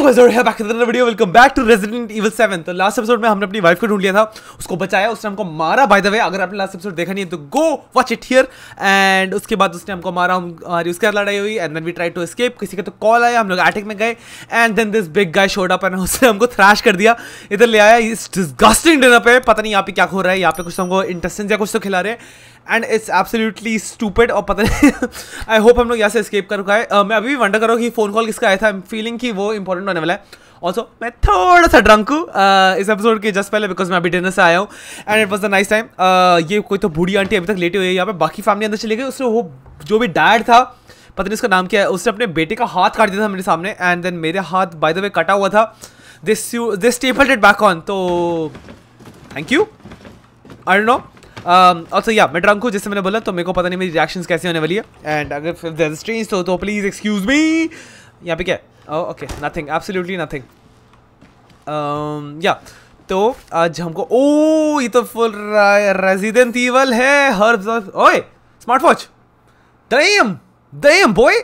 Video welcome back to Resident Evil तो last episode में हमने अपनी वाइफ को ढूंढ लिया था उसको बचाया उसने हमको मारा बाय द वे अगर आपने लास्ट एपिसोड देखा नहीं है तो go watch it here and उसके बाद उसने हमको मारा हमारी उसके लड़ाई हुई and then we try to किसी का तो कॉल आया हम लोग में गए and then this big guy उसने हमको थ्रैश कर दिया इधर ले आया इस डिस्गस्टिंग डिनर पे पता नहीं यहाँ पे क्या हो रहा है यहाँ पे कुछ तो हमको या कुछ तो खिला रहे हैं एंड इट्स एब्सोल्युटली स्टूपेड और पता नहीं आई होप हम लोग यहाँ से स्केप कर है uh, मैं अभी भी वंडर कर रहा हूँ कि फ़ोन कॉल किसका आया था फीलिंग कि वो इंपॉर्टेंट होने वाला है ऑल्सो मैं थोड़ा सा ड्रंक हूँ uh, इस एपिसोड के जस्ट पहले बिकॉज मैं अभी डिनर से आया हूँ and it was a nice time ये कोई तो बूढ़ी आंटी अभी तक लेटी हुई है यहाँ पे बाकी फैमिली अंदर चले गई उसने वो जो भी डैड था पता नहीं उसका नाम क्या है उसने अपने बेटे का हाथ काट दिया था मेरे सामने एंड देन मेरे हाथ बाय द वे कटा हुआ था this this table dead back on तो thank you I don't know also um, या मैं ड्रंक हूँ जिससे मैंने बोला तो मेरे को पता नहीं मेरी रिएक्शंस कैसे होने वाली है एंड अगर स्ट्रेंज तो, तो प्लीज़ एक्सक्यूज मी यहाँ पे क्या है ओके नथिंग एब्सोल्युटली नथिंग या तो आज हमको ओ oh, ये तो फुल रेजिडेंट ईवल है हर ओए smart watch damn damn boy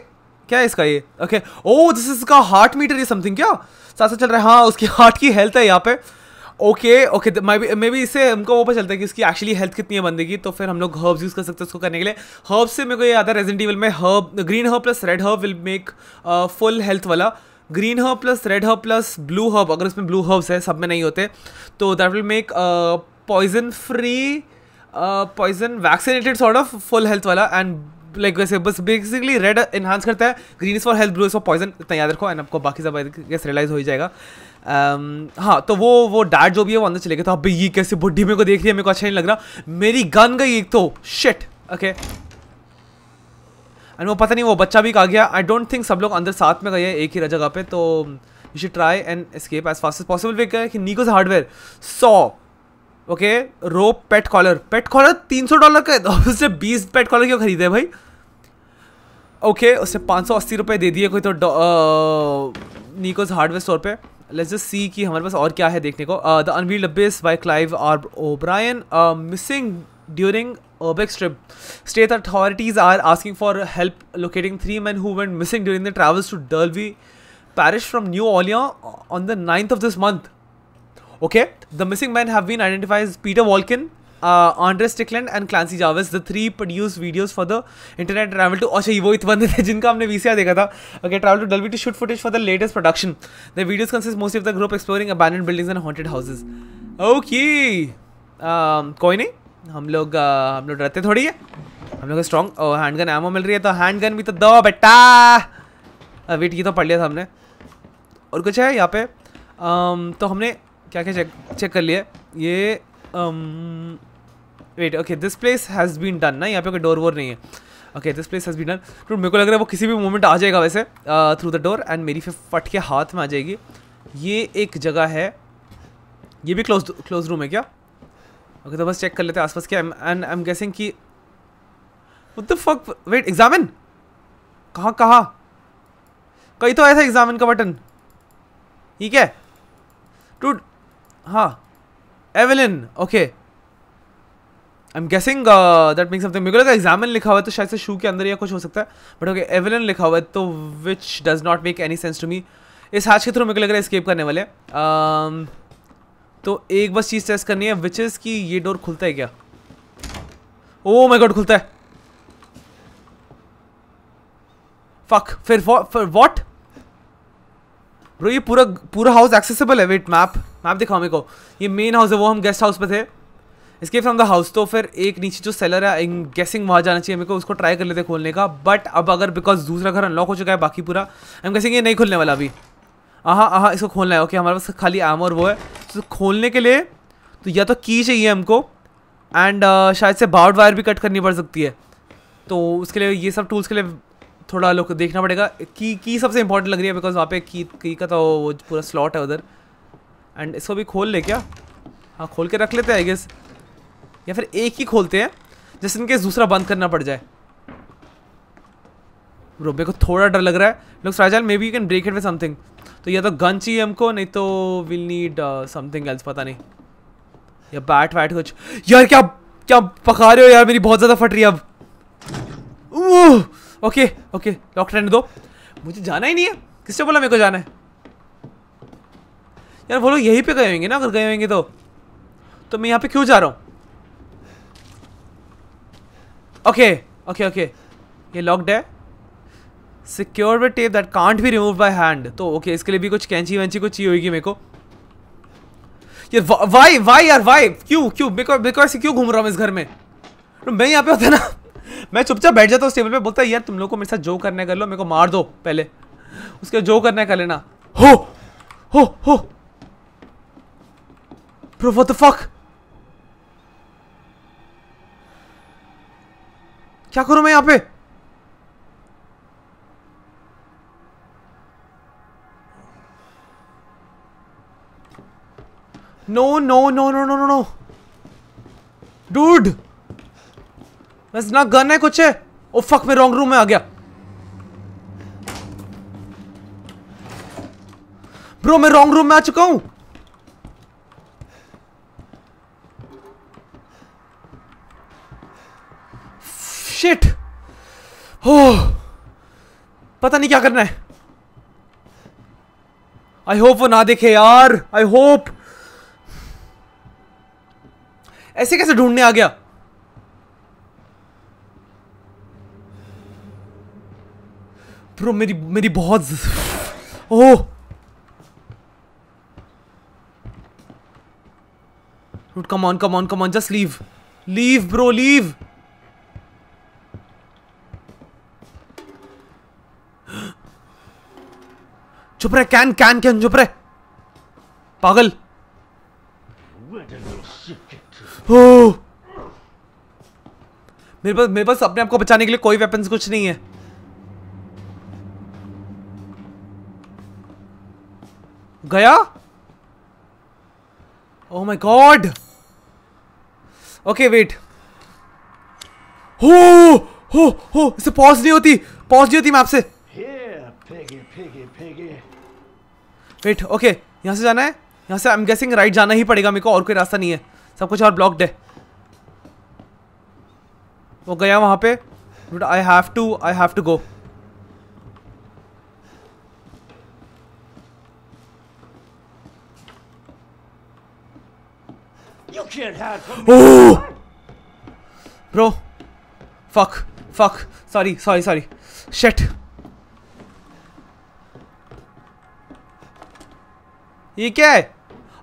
क्या है इसका ये ओके ओ दिस इज का हार्ट मीटर ये समथिंग क्या साथ साथ चल रहा है हाँ उसकी हार्ट की हेल्थ है यहाँ पे ओके ओके मे बी इससे हमको वो पता चलता है कि इसकी एक्चुअली हेल्थ कितनी है बंदे की तो फिर हम लोग हर्ब्स यूज़ कर सकते हैं उसको करने के लिए हर्ब्स से मेरे को ये आता है रेजेंटिवल में herb green herb plus red herb will make full health वाला green herb plus red herb plus blue herb अगर उसमें ब्लू हर्ब्स है सब में नहीं होते तो that will make poison free poison vaccinated sort of full health वाला एंड लाइक वैसे बस बेसिकली रेड इन्हांस करता है green is for health blue is for poison याद रखो एंड आपको बाकी सब रियलाइज हो ही जाएगा हाँ तो वो वो डैड जो भी है वो अंदर चले गए तो अब ये कैसे बुढ़ी मेरे को देख रही है मेरे को अच्छा नहीं लग रहा मेरी गन गई एक तो शिट ओके एंड वो पता नहीं वो बच्चा भी कहा गया आई डोंट थिंक सब लोग अंदर साथ में गए एक ही जगह पे तो you should try and escape as fast as possible वे क्या कि नीकोज हार्डवेयर सौ okay rope pet collar pet collar तीन सौ डॉलर का तो उससे बीस पेट कॉलर क्यों खरीदे भाई ओके okay, उससे पाँच सौ अस्सी रुपये दे दिए कोई तो नीकोज हार्डवेयर स्टोर पे लेट्स जस्ट सी कि हमारे पास और क्या है देखने को the unveil abyss by Clive R O'Brien missing during Obex trip state authorities are asking for help locating three man who went missing during the travels to Dulvey parish from New ऑलिया on the ninth of this month okay the missing man have been identifies Peter Walkin uh, Andre Strickland and Clancy Jarvis, the three produced videos for the internet travel to. अच्छा ये वो इतने थे जिनका हमने VCR देखा था okay travel to Dulvey to shoot footage for the latest production the videos consist mostly of the group exploring abandoned buildings and haunted houses okay कोई नहीं हम लोग uh, हम लोग डरते थोड़ी है हम लोग स्ट्रॉन्ग और हैंड गन एमो मिल रही है तो हैंड गन भी तो दो बेटा वेट ये तो पढ़ लिया था हमने और कुछ है यहाँ पे um, तो हमने क्या क्या चेक चेक कर लिया ये um, wait okay this place has been done ना यहाँ पे कोई डोर वोर नहीं है okay this place has been done तो मेरे को लग रहा है वो किसी भी मोमेंट आ जाएगा वैसे थ्रू द डोर एंड मेरी फिर फट के हाथ में आ जाएगी ये एक जगह है ये भी क्लोज क्लोज रूम है क्या ओके okay, तो बस चेक कर लेते हैं आसपास क्या एंड आई एम गेसिंग कि द फक वेट एग्जामिन कहाँ कहाँ कहीं तो ऐसा एग्जामिन का बटन ठीक है टूट हाँ Eveline okay okay. I am guessing that mean something मेरे को लगा एग्जामिन लिखा हुआ है तो शायद से शू के अंदर या कुछ हो सकता है बट ओके एवेलन लिखा हुआ है तो which does not make any sense to me इस हाथ के थ्रू मेरे को लग रहा है स्केप करने वाले um, तो एक बस चीज़ टेस्ट करनी है विच इज़ कि ये डोर खुलता है क्या ओ माई गॉड खुलता है फक फिर फिर वॉट ब्रो ये पूरा पूरा हाउस एक्सेसिबल है वेट मैप मैप दिखाओ मेरे को ये मेन हाउस है वो हम गेस्ट हाउस पे थे इसके फ्रॉम द हाउस तो फिर एक नीचे जो सेलर है गेसिंग वहाँ जाना चाहिए मेरे को उसको ट्राई कर लेते खोलने का बट अब अगर बिकॉज दूसरा घर अनलॉक हो चुका है बाकी पूरा एम गेसिंग ये नहीं खुलने वाला अभी हाँ हाँ इसको खोलना है ओके okay, हमारे पास खाली आम और वो है तो खोलने के लिए तो या तो की चाहिए हमको एंड uh, शायद से बाउड वायर भी कट करनी पड़ सकती है तो उसके लिए ये सब टूल्स के लिए थोड़ा लोग देखना पड़ेगा की की सबसे इंपॉर्टेंट लग रही है बिकॉज वहाँ पे की की का तो वो पूरा स्लॉट है उधर एंड इसको भी खोल ले क्या हाँ खोल के रख लेते हैं आई गेस या फिर एक ही खोलते हैं जैसे इनके दूसरा बंद करना पड़ जाए ब्रो मेरे को थोड़ा डर लग रहा है लुक्स राजा may be you can break it with something तो या तो गन चाहिए हमको नहीं तो विल नीड समथिंग एल्स पता नहीं या बैट वैट कुछ यार क्या क्या पका रहे हो यार मेरी बहुत ज़्यादा फट रही है अब ओके ओके लॉक रहने दो मुझे जाना ही नहीं है किससे बोला मेरे को जाना है यार बोलो यहीं पे गए होंगे ना अगर गए होंगे तो तो मैं यहाँ पे क्यों जा रहा हूँ ओके ओके ओके ये लॉक्ड है secure with tape that can't be remove by hand तो ओके okay, इसके लिए भी कुछ कैंची वैंची कुछ चाहिए होगी मेरे को ये वाई वाई यार वाई क्यों क्यों बिकॉज मेरे ऐसे क्यों घूम रहा हूँ इस घर में तो मैं यहाँ पे होता ना मैं चुपचाप बैठ जाता हूँ टेबल पे बोलता यार तुम लोग को मेरे साथ जो करने कर लो मेरे को मार दो पहले उसके जो करने कर लेना हो हो हो प्रो व्हाट द फक क्या करूं मैं यहां पे no no no no no no no dude बस ना गन है कुछ है ओ oh, फक मैं रॉन्ग रूम में आ गया ब्रो मैं रॉन्ग रूम में आ चुका हूं पता नहीं क्या करना है आई होप वो ना देखे यार आई होप ऐसे कैसे ढूंढने आ गया ब्रो मेरी मेरी बहुत oh come on come on come on just leave leave bro leave चुप रहे कैन कैन कैन चुप रहे पागल मेरे पास मेरे पास अपने आप को बचाने के लिए कोई वेपन्स कुछ नहीं है गया oh my god okay wait हो हो हो इसे पॉज नहीं होती पॉज नहीं होती मैं आपसे वेट ओके यहाँ से जाना है यहाँ से आई एम गेसिंग राइट जाना ही पड़ेगा मेरे को और कोई रास्ता नहीं है सब कुछ और ब्लॉक्ड है वो गया वहाँ पे but I have to I have to go bro fuck fuck sorry sorry sorry shit ये क्या है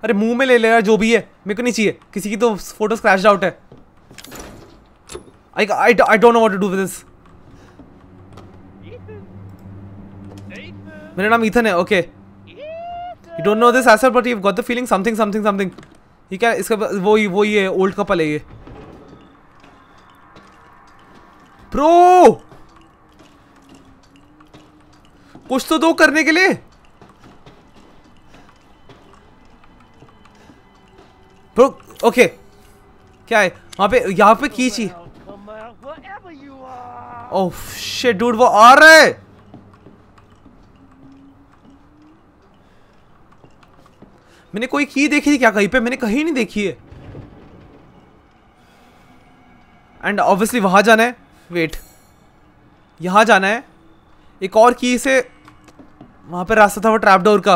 अरे मुंह में ले ले यार जो भी है मेरे को नहीं चाहिए किसी की तो फोटो स्क्रैच आउट है I I I don't know what to do with this मेरा नाम इथन है okay you don't know this एसर but you got the feeling something something something ये क्या इसका वो वो है ओल्ड कपल है ये प्रो कुछ तो दो करने के लिए ओके क्या है वहाँ पे यहाँ पे की चीज ओह शिट डूड वो आ रहा है मैंने कोई की देखी थी क्या कहीं पे मैंने कहीं नहीं देखी है एंड ऑब्वियसली वहां जाना है वेट यहां जाना है एक और की से वहां पर रास्ता था वो ट्रैपडोर का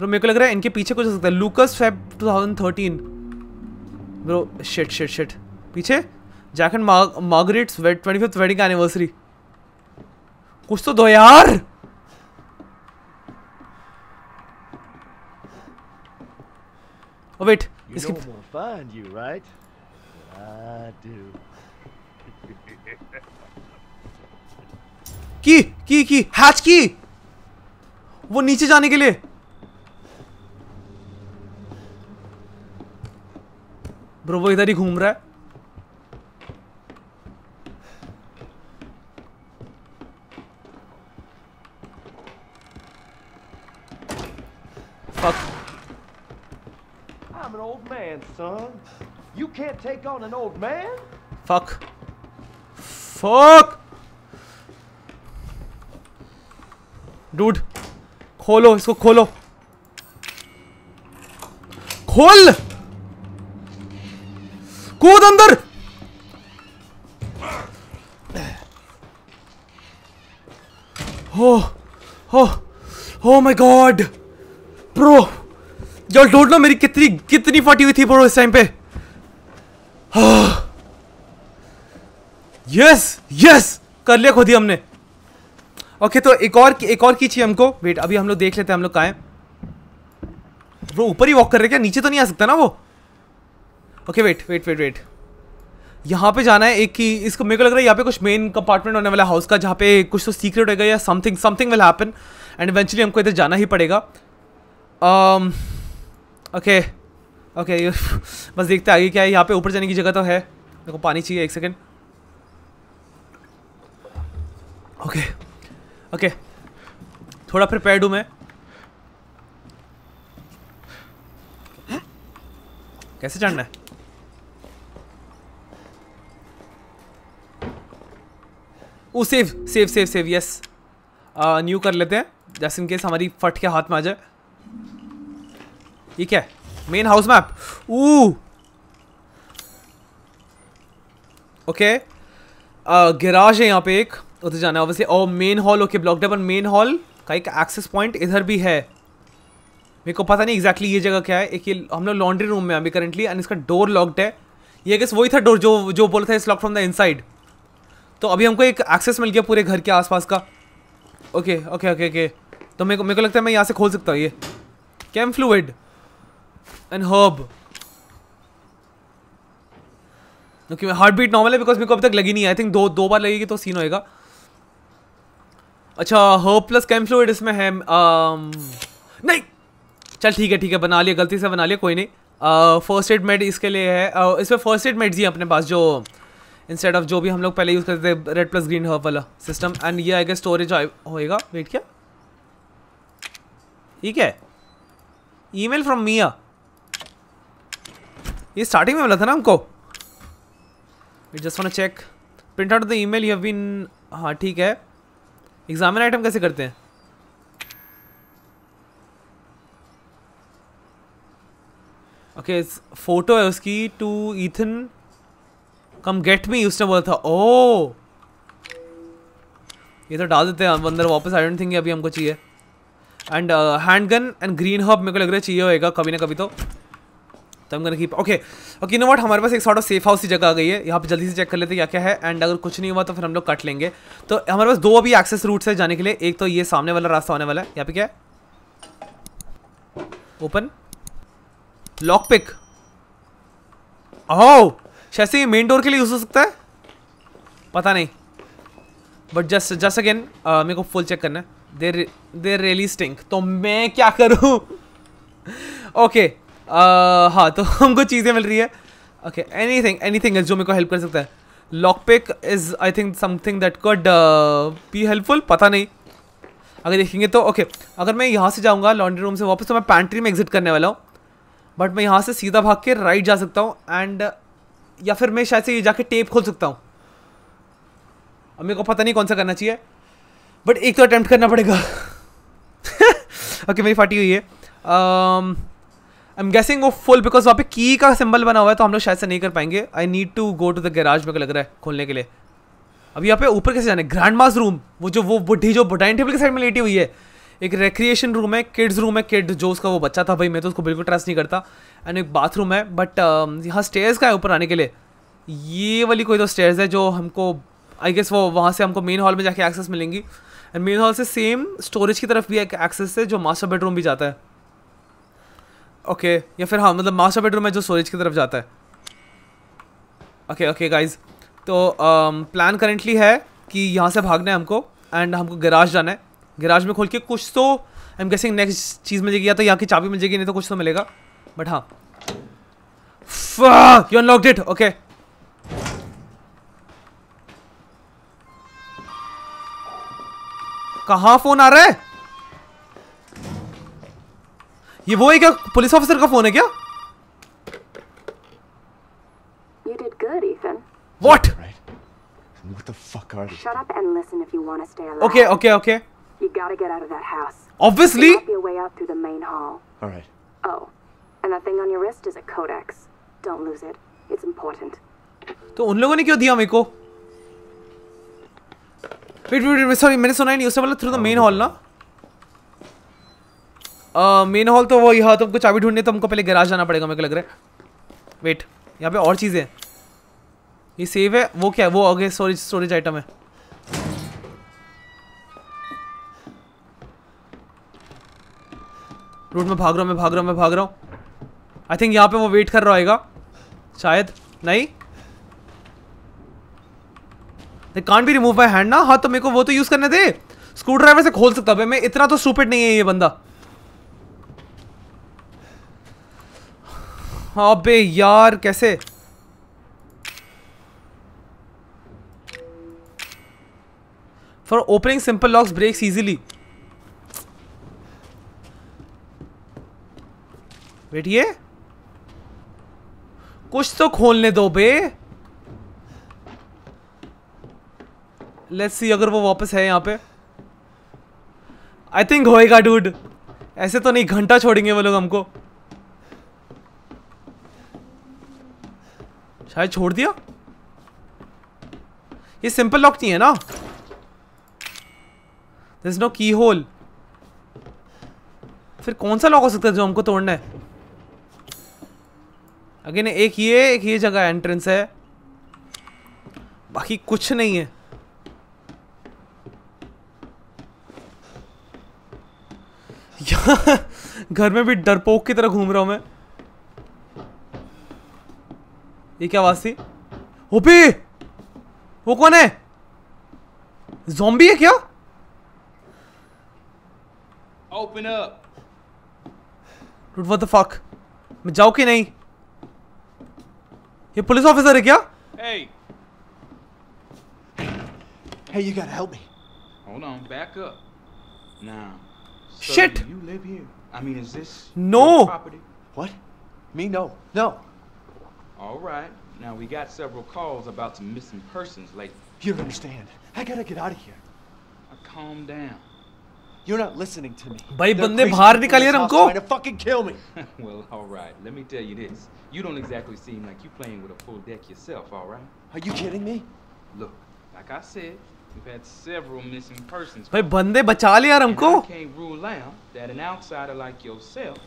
ब्रो मेरे को लग रहा है इनके पीछे कुछ हो सकता है looks Feb 2013 bro shit shit shit पीछे Jack and Margaret's twenty fifth wedding anniversary कुछ तो दो यार वेट oh, इसकी you right? की की की हैच की वो नीचे जाने के लिए ब्रो वो इधर ही घूम रहा है Fuck. I'm an old man, son. You can't take on an old man. Fuck. Fuck. Dude खोलो इसको खोलो खोल कूद अंदर हो हो हो माय गॉड प्रो जल ढूंढ लो मेरी कितनी कितनी फटी हुई थी प्रो इस टाइम पे यस यस कर लिया खुद ही हमने ओके okay, तो एक और एक और की चाहिए हमको वेट अभी हम लोग देख लेते हैं हम लोग कहा है वो ऊपर ही वॉक कर रहे क्या नीचे तो नहीं आ सकता ना वो okay wait wait wait wait यहाँ पे जाना है एक ही इसको मेरे को लग रहा है यहाँ पे कुछ मेन कंपार्टमेंट होने वाला हाउस का जहाँ पे कुछ तो सीक्रेट होगा या something something will happen and eventually हमको इधर जाना ही पड़ेगा ओके um, ओके बस देखते आगे क्या है यहाँ पे ऊपर जाने की जगह तो है देखो पानी चाहिए एक सेकेंड ओके ओके थोड़ा पैड हूँ मैं कैसे चढ़ना है oh save save save save yes new कर लेते हैं जैसे इनकेस हमारी फट के हाथ में आ जाए ठीक है मेन हाउस मैप ऊ ओके गैराज है यहाँ पे एक उधर जाना है ऑब्वियसली और main hall okay block double main hall का एक एक्सेस पॉइंट इधर भी है मेरे को पता नहीं एग्जैक्टली exactly ये जगह क्या है एक ये हम लोग लॉन्ड्री रूम में अभी करेंटली एंड इसका डोर लॉक्ड है ये गेस वही था डोर जो जो बोला था इस लॉक फ्रॉम द इनसाइड तो अभी हमको एक एक्सेस मिल गया पूरे घर के आसपास का ओके ओके ओके ओके तो मेरे को मेरे को लगता है मैं यहाँ से खोल सकता हूँ ये कैम फ्लूड एंड हर्ब क्योंकि मैं हार्ट बीट नॉर्मल है बिकॉज मेरे को अभी तक लगी नहीं आई थिंक दो दो बार लगेगी तो सीन होएगा अच्छा हर्ब प्लस कैम फ्लूड इसमें है आम, um, नहीं चल ठीक है ठीक है बना लिया गलती से बना लिया कोई नहीं फर्स्ट एड मेड इसके लिए है uh, इसमें फर्स्ट एड मेड्स ही अपने पास जो इंस्टेड ऑफ जो भी हम लोग पहले यूज़ करते थे रेड प्लस ग्रीन हर्ब वाला सिस्टम एंड ये आएगा स्टोरेज होएगा वेट क्या ठीक है ईमेल फ्रॉम मिया ये स्टार्टिंग में मिला था ना हमको we just want check print out the email you have been हाँ ठीक है एग्जामिन आइटम कैसे करते हैं ओके okay, फोटो है उसकी to Ethan come get me उसने बोला था ओ ये तो डाल देते हैं अंदर वापस आई डोंट थिंक अभी हमको चाहिए and hand gun and green herb मेरे को लग रहा है चाहिए होएगा कभी ना कभी तो तो हम keep okay okay no what हमारे पास एक सॉर्ट ऑफ सेफ हाउस की जगह आ गई है यहाँ पे जल्दी से चेक कर लेते क्या क्या है एंड अगर कुछ नहीं हुआ तो फिर हम लोग कट लेंगे तो हमारे पास दो अभी एक्सेस रूट्स है जाने के लिए एक तो ये सामने वाला रास्ता होने वाला है यहाँ पे क्या है ओपन लॉक पिक ओह शायद ये मेन डोर के लिए यूज़ हो सकता है पता नहीं बट जस्ट जस्ट अगेन मेरे को फुल चेक करना है देर देर रियली स्टिंक तो मैं क्या करूँ ओके okay, uh, हाँ तो हमको चीज़ें मिल रही है okay anything anything जो मेरे को हेल्प कर सकता है lock pick is I think something that could be helpful पता नहीं अगर देखेंगे तो ओके okay, अगर मैं यहाँ से जाऊँगा लॉन्ड्री रूम से वापस तो मैं पैंट्री में एग्जिट करने वाला हूँ बट मैं यहाँ से सीधा भाग के राइट जा सकता हूँ एंड या फिर मैं शायद से ये जाके टेप खोल सकता हूँ अब मेरे को पता नहीं कौन सा करना चाहिए बट एक तो अटैम्प्ट करना पड़ेगा ओके okay, मेरी फटी हुई है आई एम गैसिंग वो फुल बिकॉज वहाँ पे की का सिंबल बना हुआ है तो हम लोग शायद से नहीं कर पाएंगे I need to go to the garage मेरे को लग रहा है खोलने के लिए अब यहाँ पे ऊपर कैसे जाना है ग्रैंड मास रूम वो जो वो बुढ़ी जो डाइनिंग टेबल के साइड में लेटी हुई है एक रिक्रिएशन रूम है किड्स रूम है किड जो उसका वो बच्चा था भाई मैं तो उसको बिल्कुल ट्रस्ट नहीं करता एंड एक बाथरूम है बट um, यहाँ स्टेयर्स का है ऊपर आने के लिए ये वाली कोई तो स्टेयर्स है जो हमको आई गेस वो वहाँ से हमको मेन हॉल में जाके एक्सेस मिलेंगी एंड मेन हॉल से सेम स्टोरेज की तरफ भी एक एक्सेस है जो मास्टर बेडरूम भी जाता है ओके okay, या फिर हाँ मतलब मास्टर बेडरूम है जो स्टोरेज की तरफ जाता है ओके ओके गाइज तो प्लान um, करेंटली है कि यहाँ से भागना है हमको एंड हमको गैराज जाना है गैराज में खोल के कुछ तो आई एम गेसिंग नेक्स्ट चीज़ मिल जाएगी या तो यहाँ की चाबी मिल जाएगी नहीं तो कुछ तो मिलेगा बट हाँ यू अनलॉक इट ओके कहा फोन आ रहा है ये वो है क्या पुलिस ऑफिसर का फोन है क्या what okay okay okay You gotta get out of that house. Obviously. There might be a way out through the main hall. All right. Oh, and that thing on your wrist is a codex. Don't lose it. It's important. तो उन लोगों ने क्यों दिया मेरे को? Wait, wait, wait, sorry, मैंने सुना ही नहीं उसने बोला through the main hall ना मेन हॉल तो वो यहाँ तुमको चाबी ढूंढने तो हमको पहले गैराज जाना पड़ेगा मेरे को लग रहा है वेट यहाँ पे और चीज़ें ये सेव है वो क्या है वो आगे स्टोरेज स्टोरेज आइटम है रूट में भाग रहा हूँ मैं भाग रहा हूँ मैं भाग रहा हूँ आई थिंक यहाँ पे वो वेट कर रहा होगा शायद नहीं दे भी रिमूव माई हैंड ना हाँ तो मेरे को वो तो यूज़ करने दे स्क्रू ड्राइवर से खोल सकता मैं इतना तो सुपेट नहीं है ये बंदा अबे यार कैसे for opening simple locks breaks easily बैठिए कुछ तो खोलने दो बे लेट्स सी अगर वो वापस है यहाँ पे आई थिंक होएगा डूड ऐसे तो नहीं घंटा छोड़ेंगे वो लोग हमको शायद छोड़ दिया ये सिंपल लॉक नहीं है ना दिस नो की होल फिर कौन सा लॉक हो सकता है जो हमको तोड़ना है अगेन एक ये एक ये जगह एंट्रेंस है बाकी कुछ नहीं है घर में भी डरपोक की तरह घूम रहा हूं मैं ये क्या आवाज थी ओपी वो कौन है जोम्बी है क्या Open up. मैं जाऊँ कि नहीं ये पुलिस ऑफिसर है क्या Hey. Hey, you gotta help me. Hold on, back up. Now. So Shit. You live here. I mean, is this no property? What? Me? No. No. All right. Now we got several calls about some missing persons lately. You don't understand. I gotta get out of here. Now, calm down. You're not listening to me. भाई बंदे बाहर निकालिए हमको. Trying to fucking kill me. well, all right. Let me tell you this. You don't exactly seem like you are playing with a full deck yourself, all right? Are you kidding me? Look, like I said, we've had several missing persons. भाई बंदे बचा लिया हमको. Can't rule out that an outsider like yourself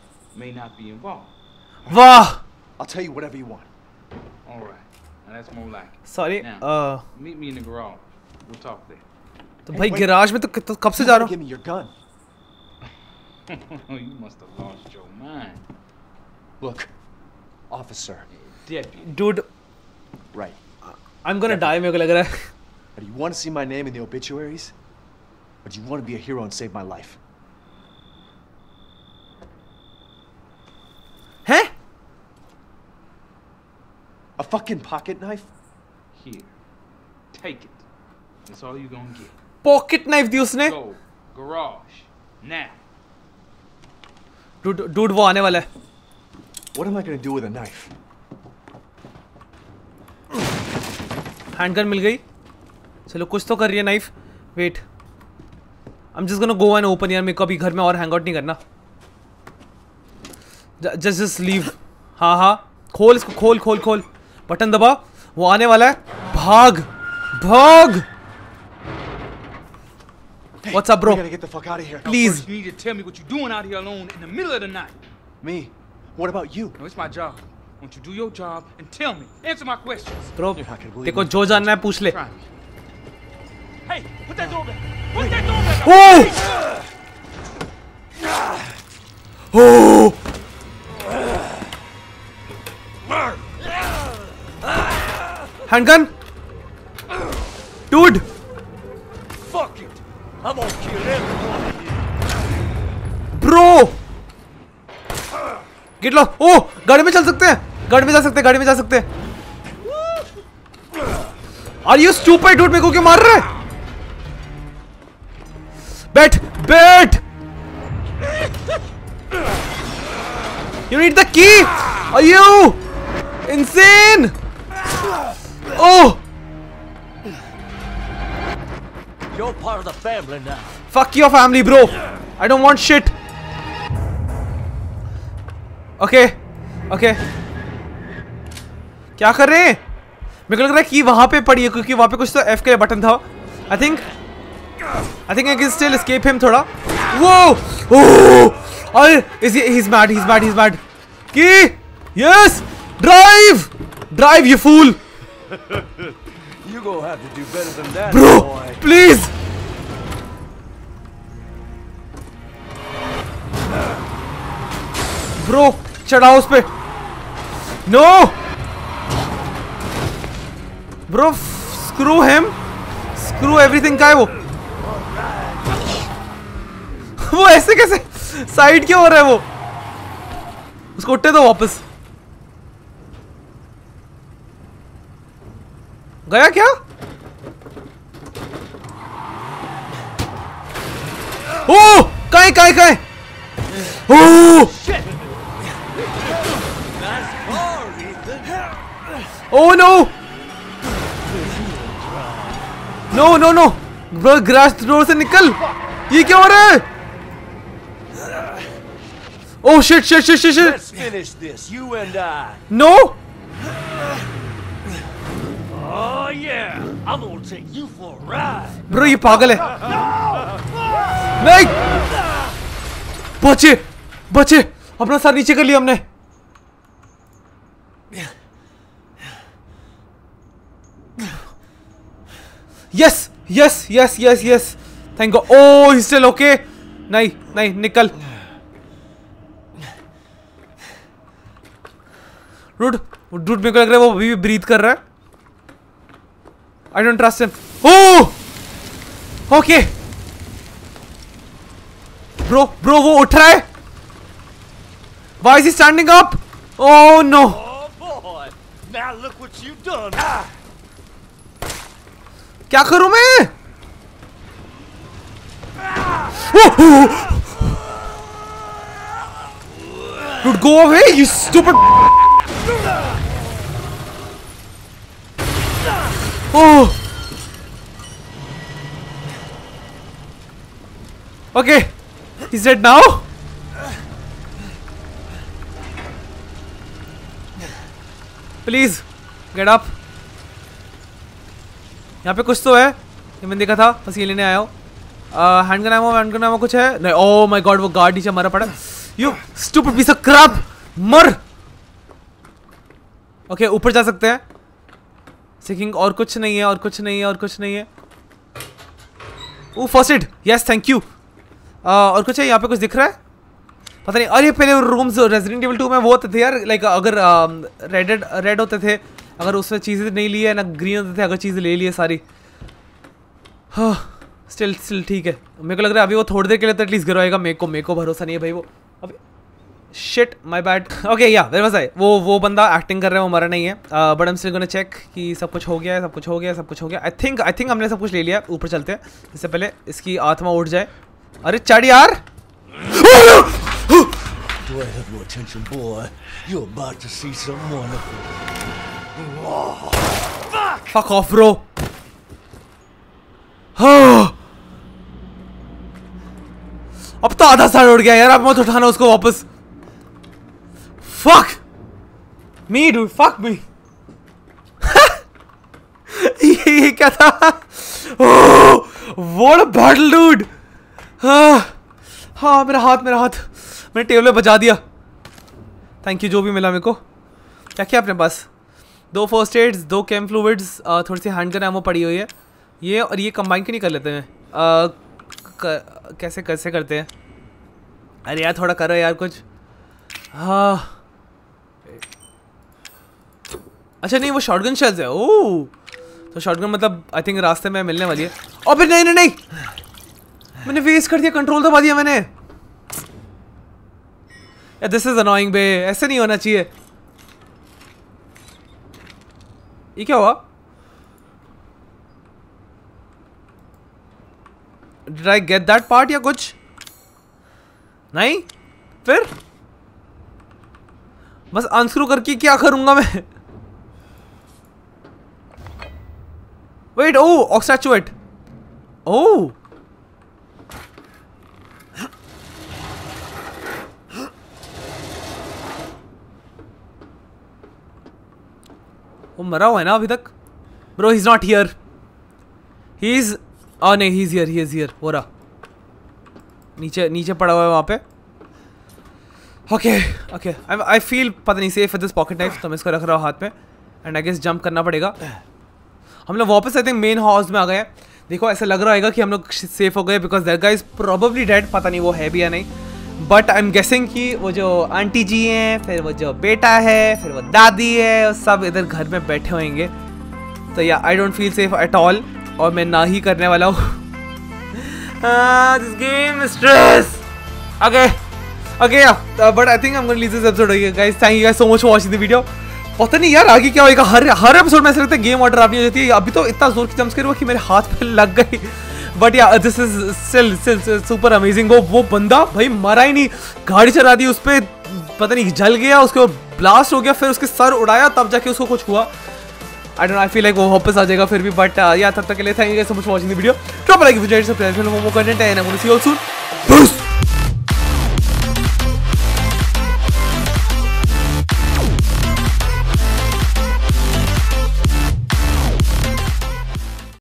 may not be involved. वाह. I'll tell you whatever you want. All right. Now that's more like. It. Sorry. Now, uh. Meet me in the garage. We'll talk there. तो भाई garage में तो कब से जा रहा हूँ you must have lost your mind. Look, officer, Dude. Right. I'm gonna deputy. die, मेरे को लग रहा है. Do you want to see my name in the obituaries? Or do you want to be a hero and save my life? Huh? A fucking pocket knife? Here. Take it. That's all you're gonna get. Pocket knife दी उसने dude वो आने वाला है What am I going to do with a handgun मिल गई चलो कुछ तो कर रही है knife wait I am just gonna go and open यार मेरे को अभी घर में और हैंग आउट नहीं करना जस्ट जस्ट लीव हाँ हाँ खोल इसको खोल खोल खोल बटन दबा वो आने वाला है भाग भाग Hey, What's up, bro? We gotta get the fuck out of here. Please. First, you need to tell me what you're doing out here alone in the middle of the night. Me? What about you? No, it's my job. Won't you do your job and tell me? Answer my questions. Bro, देखो जो जानना है पूछ ले. Hey, put that door back. Put that door back. Oh! Oh! Handgun? Dude! I'm gonna kill Bro! Get ओ गाड़ी में चल सकते हैं गाड़ी में जा सकते हैं गाड़ी में जा सकते हैं आर यू स्टूपिड डूड मेरे को क्यों मार रहे बैठ बैठ you need the key are you insane oh part of the family now. Fuck your family, bro. I don't want shit. Okay. Okay. क्या कर रहे हैं मेरे को लग रहा है कि वहां पे पड़ी है क्योंकि वहां पे कुछ तो एफ के बटन था I think I think I can still escape him थोड़ा वो oh is he is mad is mad is mad कि yes drive drive you fool you go have to do better than that bro please bro चढ़ाओ उस पर no bro screw him screw everything का है वो वो ऐसे कैसे साइड क्यों हो रहा है वो उसको उठे दो वापस गया क्या ओ कहीं कहीं कहीं oh Oh no! No no no! Bro grass door से निकल! ये क्या हो रहा है? Oh shit shit shit shit shit! Let's finish this, you and I. No! Oh yeah, I'm gonna take you for a ride. Bro, ये पागल है. नहीं! बचे! बचे! अपना सर नीचे कर लिया हमने. Yes yes yes yes yes thank god oh he still okay नहीं नहीं निकल रुड रुड मेरे को लग रहा है वो अभी भी ब्रीथ कर रहा है I don't trust him oh okay bro bro वो उठ रहा है why is he standing up oh no Now look what you've done. Ah. क्या करूं मैं good go away you stupid okay is it now please get up यहाँ पे कुछ तो है ये मैंने देखा था बस ये लेने आया हूँ हैंडगन एमो हैंडगन एमो कुछ है नहीं ओ माय गॉड वो गार्ड नीचे मरा पड़ा you stupid piece of crap मर ओके ऊपर जा सकते हैं सिकिंग और कुछ नहीं है और कुछ नहीं है और कुछ नहीं है oh first aid yes thank you और कुछ है यहाँ पे कुछ दिख रहा है पता नहीं अरे पहले रूम्स रेजिडेंट टेबल टू में वो होते थे यार लाइक अगर रेडेड रेड होते थे अगर उसने चीज़ें नहीं ली है ना ग्रीन होते थे अगर चीज़ें ले ली है सारी हाँ स्टिल स्टिल ठीक है मेरे को लग रहा है अभी वो थोड़ी देर के लिए तो एटलीस्ट गिरवाएगा मेरे को मेरे को भरोसा नहीं है भाई वो अभी शिट माय बैड ओके या वेरी मच आई वो वो बंदा एक्टिंग कर रहा है वो मरा नहीं है बट हम स्टिल चेक कि सब कुछ हो गया है सब कुछ हो गया सब कुछ हो गया आई थिंक आई थिंक हमने सब कुछ ले लिया ऊपर चलते हैं इससे पहले इसकी आत्मा उठ जाए अरे चढ़ यार Do I have your attention, boy? You're about to see some wonderful. Fuck! Fuck off, bro! अब तो आधा साल उड़ गया यार अब मत उठाना उसको वापस fuck me do fuck me ये, क्या था वोट बॉटल डूड हाँ हाँ मेरा हाथ मेरा हाथ मैंने टेबल में बजा दिया थैंक यू जो भी मिला मेरे को क्या क्या अपने पास दो फर्स्ट एड्स दो कैम फ्लूड्स थोड़ी सी हैंड गन एमो पड़ी हुई है ये और ये कंबाइन क्यों नहीं कर लेते हैं आ, कैसे कैसे करते हैं अरे यार थोड़ा करो यार कुछ हाँ अच्छा नहीं वो शॉटगन शेल्स है ओह तो शॉटगन मतलब आई थिंक रास्ते में मिलने वाली है और फिर नहीं नहीं नहीं मैंने वेस्ट कर दिया कंट्रोल दबा दिया मैंने दिस इज अनोइंग बे ऐसे नहीं होना चाहिए ये क्या हुआ did I get that part या कुछ नहीं फिर बस अनस्क्रू करके क्या करूंगा मैं वेट ओ ऑक्सैचुएट ओ वो मरा हुआ है ना अभी तक bro he is not here he is आ नहीं he is here he is here हो रहा नीचे नीचे पड़ा हुआ है वहाँ पे okay okay I I feel पता नहीं सेफ दिस पॉकेट नाइफ तो मैं इसको रख रहा हूँ हाथ में एंड आई गेस जंप करना पड़ेगा हम लोग वापस आई थिंक मेन हाउस में आ गए देखो ऐसा लग रहा है कि हम लोग सेफ हो गए because that guys probably dead पता नहीं वो है भी या नहीं बट आई एम गेसिंग कि वो जो आंटी जी हैं फिर वो जो बेटा है फिर वो दादी है सब इधर घर में बैठे होंगे तो yeah I don't feel safe at all और मैं ना ही करने वाला हूँ game stress okay okay but I think I am episode guys thank you guys so much for watching the video पता नहीं यार आगे क्या होगा हर हर एपिसोड में ऐसे लगता है गेम ऑर्डर आपने हो जाती है अभी तो इतना जोर की जम्स करूँगा कि मेरे हाथ पे लग गई but yeah this is still super amazing वो वो बंदा भाई मरा ही नहीं गाड़ी चला दी उस पर पता नहीं जल गया उसके ब्लास्ट हो गया फिर उसके सर उड़ाया तब जाके उसको कुछ हुआ I don't I feel like वो वापस आ जाएगा फिर भी बट या uh, तब तक के लिए thank you so much watching the video drop like वो कंटेंट है आई सी यू